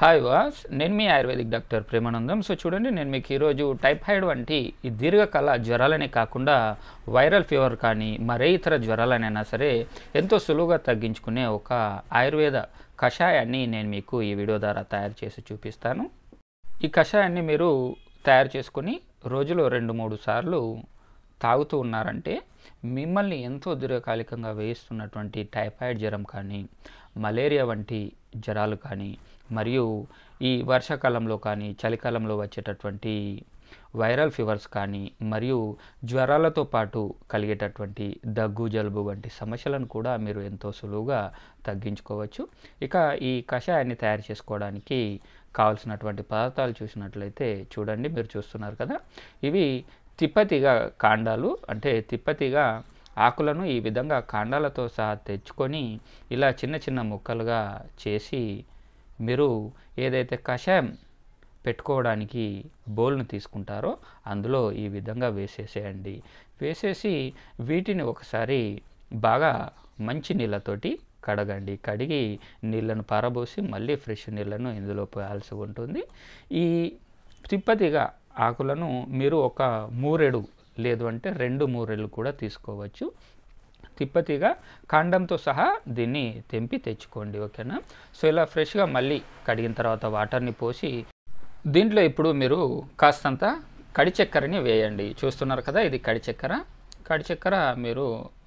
hi వాస్ నేను మీ ఆయుర్వేదిక్ డాక్టర్ ప్రేమానందం సో చూడండి నేను మీకు ఈరోజు టైఫాయిడ్ వంటి ఈ దీర్ఘకాల జ్వరాలనే కాకుండా వైరల్ ఫీవర్ కానీ మరే ఇతర జ్వరాలనైనా సరే ఎంతో సులువుగా తగ్గించుకునే ఒక ఆయుర్వేద కషాయాన్ని నేను మీకు ఈ వీడియో ద్వారా తయారు చేసి చూపిస్తాను ఈ కషాయాన్ని మీరు తయారు చేసుకుని రోజులో రెండు మూడు సార్లు తాగుతూ ఉన్నారంటే మిమ్మల్ని ఎంతో దీర్ఘకాలికంగా వేయిస్తున్నటువంటి టైఫాయిడ్ జ్వరం కానీ మలేరియా వంటి జ్వరాలు కానీ మరియు ఈ వర్షాకాలంలో కానీ చలికాలంలో వచ్చేటటువంటి వైరల్ ఫీవర్స్ కానీ మరియు జ్వరాలతో పాటు కలిగేటటువంటి దగ్గు జలుబు వంటి సమస్యలను కూడా మీరు ఎంతో సులువుగా తగ్గించుకోవచ్చు ఇక ఈ కషాయాన్ని తయారు చేసుకోవడానికి కావలసినటువంటి పదార్థాలు చూసినట్లయితే చూడండి మీరు చూస్తున్నారు కదా ఇవి తిప్పతిగా కాండాలు అంటే తిప్పతిగా ఆకులను ఈ విధంగా కాండాలతో సహా తెచ్చుకొని ఇలా చిన్న చిన్న ముక్కలుగా చేసి మీరు ఏదైతే కషాయం పెట్టుకోవడానికి బోల్ను తీసుకుంటారో అందులో ఈ విధంగా వేసేసేయండి వేసేసి వీటిని ఒకసారి బాగా మంచి నీళ్ళతోటి కడగండి కడిగి నీళ్ళను పారబోసి మళ్ళీ ఫ్రెష్ నీళ్ళను ఇందులో పోయాల్సి ఉంటుంది ఈ తిప్పతిగా ఆకులను మీరు ఒక మూరెడుగు లేదు అంటే రెండు మూరెళ్ళు కూడా తీసుకోవచ్చు తిప్పతిగా కాండంతో సహా దీన్ని తెంపి తెచ్చుకోండి ఓకేనా సో ఇలా ఫ్రెష్గా మళ్ళీ కడిగిన తర్వాత వాటర్ని పోసి దీంట్లో ఇప్పుడు మీరు కాస్తంత కడిచెక్కరని వేయండి చూస్తున్నారు కదా ఇది కడిచెక్కర కడిచెక్కర మీరు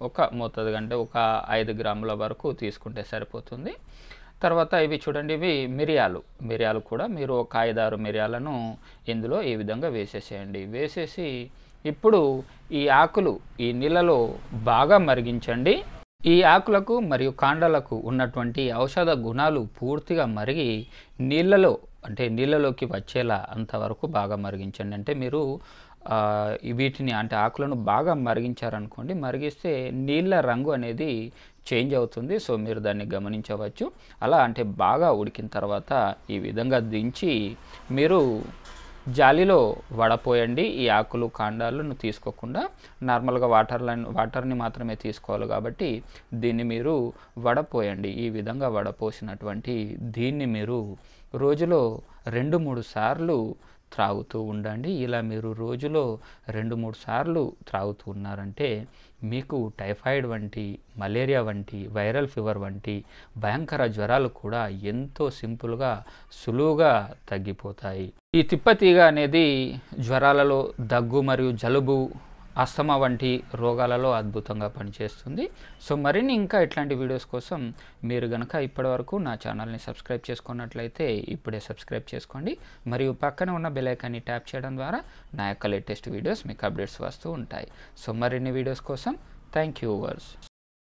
ఒక మూతది కంటే ఒక ఐదు గ్రాముల వరకు తీసుకుంటే సరిపోతుంది తర్వాత ఇవి చూడండి ఇవి మిరియాలు మిరియాలు కూడా మీరు ఒక ఐదారు మిరియాలను ఇందులో ఈ విధంగా వేసేసేయండి వేసేసి ఇప్పుడు ఈ ఆకులు ఈ నీళ్ళలో బాగా మరిగించండి ఈ ఆకులకు మరియు కాండాలకు ఉన్నటువంటి ఔషధ గుణాలు పూర్తిగా మరిగి నీళ్ళలో అంటే నీళ్ళలోకి వచ్చేలా అంతవరకు బాగా మరిగించండి అంటే మీరు వీటిని అంటే ఆకులను బాగా మరిగించారనుకోండి మరిగిస్తే నీళ్ళ రంగు అనేది చేంజ్ అవుతుంది సో మీరు దాన్ని గమనించవచ్చు అలా అంటే బాగా ఉడికిన తర్వాత ఈ విధంగా దించి మీరు జాలిలో వడపోయండి ఈ ఆకులు కాండాలను తీసుకోకుండా నార్మల్గా వాటర్లను వాటర్ని మాత్రమే తీసుకోవాలి కాబట్టి దీన్ని మీరు వడపోయండి ఈ విధంగా వడపోసినటువంటి దీన్ని మీరు రోజులో రెండు మూడు సార్లు త్రాగుతూ ఉండండి ఇలా మీరు రోజులో రెండు మూడు సార్లు త్రాగుతూ ఉన్నారంటే మీకు టైఫాయిడ్ వంటి మలేరియా వంటి వైరల్ ఫీవర్ వంటి భయంకర జ్వరాలు కూడా ఎంతో సింపుల్గా సులువుగా తగ్గిపోతాయి ఈ తిప్పతీగ అనేది జ్వరాలలో దగ్గు మరియు జలుబు అస్తమా వంటి రోగాలలో అద్భుతంగా పనిచేస్తుంది సో మరిన్ని ఇంకా ఇట్లాంటి వీడియోస్ కోసం మీరు కనుక ఇప్పటివరకు నా ఛానల్ని సబ్స్క్రైబ్ చేసుకున్నట్లయితే ఇప్పుడే సబ్స్క్రైబ్ చేసుకోండి మరియు పక్కన ఉన్న బెలైకాన్ని ట్యాప్ చేయడం ద్వారా నా యొక్క లేటెస్ట్ వీడియోస్ మీకు అప్డేట్స్ వస్తూ ఉంటాయి సో మరిన్ని వీడియోస్ కోసం థ్యాంక్ యూ వర్స్